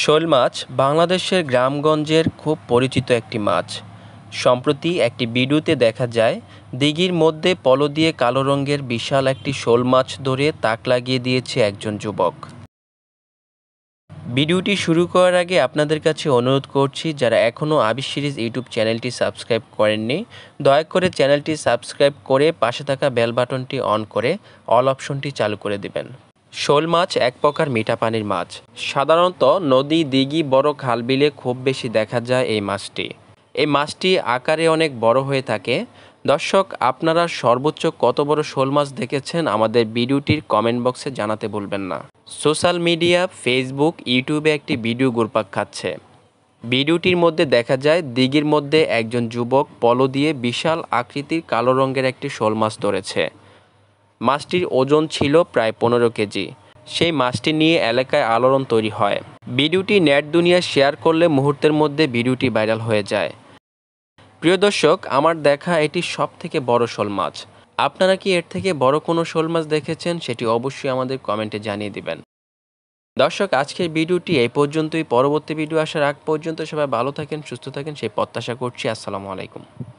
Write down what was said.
শোল মাছ বাংলাদেশের গ্রামগঞ্জের খুব পরিচিত একটি মাছ সম্প্রতি একটি বিডুতে দেখা যায় দিঘির মধ্যে পলো দিয়ে কালো রঙের বিশাল একটি শোল মাছ ধরে তাক লাগিয়ে দিয়েছে একজন যুবক ভিডিওটি শুরু করার আগে আপনাদের কাছে অনুরোধ করছি যারা এখনও আবির সিরিজ ইউটিউব চ্যানেলটি সাবস্ক্রাইব করেননি দয়া করে চ্যানেলটি সাবস্ক্রাইব করে পাশে থাকা বেল বাটনটি অন করে অল অপশনটি চালু করে দেবেন শোল মাছ এক প্রকার মিঠা পানির মাছ সাধারণত নদী দিঘি বড় খালবিলে খুব বেশি দেখা যায় এই মাছটি এই মাছটি আকারে অনেক বড় হয়ে থাকে দর্শক আপনারা সর্বোচ্চ কত বড় শোল মাছ দেখেছেন আমাদের ভিডিওটির কমেন্ট বক্সে জানাতে বলবেন না সোশ্যাল মিডিয়া ফেসবুক ইউটিউবে একটি ভিডিও গুরপাক খাচ্ছে ভিডিওটির মধ্যে দেখা যায় দিঘির মধ্যে একজন যুবক পলো দিয়ে বিশাল আকৃতির কালো রঙের একটি শোল মাছ ধরেছে মাছটির ওজন ছিল প্রায় পনেরো কেজি সেই মাছটি নিয়ে এলাকায় আলোড়ন তৈরি হয় ভিডিওটি নেট দুনিয়া শেয়ার করলে মুহূর্তের মধ্যে ভিডিওটি ভাইরাল হয়ে যায় প্রিয় দর্শক আমার দেখা এটি সব থেকে বড় শোল মাছ আপনারা কি এর থেকে বড় কোনো শোল মাছ দেখেছেন সেটি অবশ্যই আমাদের কমেন্টে জানিয়ে দিবেন দর্শক আজকের ভিডিওটি এই পর্যন্তই পরবর্তী ভিডিও আসার আগ পর্যন্ত সবাই ভালো থাকেন সুস্থ থাকেন সেই প্রত্যাশা করছি আসসালামু আলাইকুম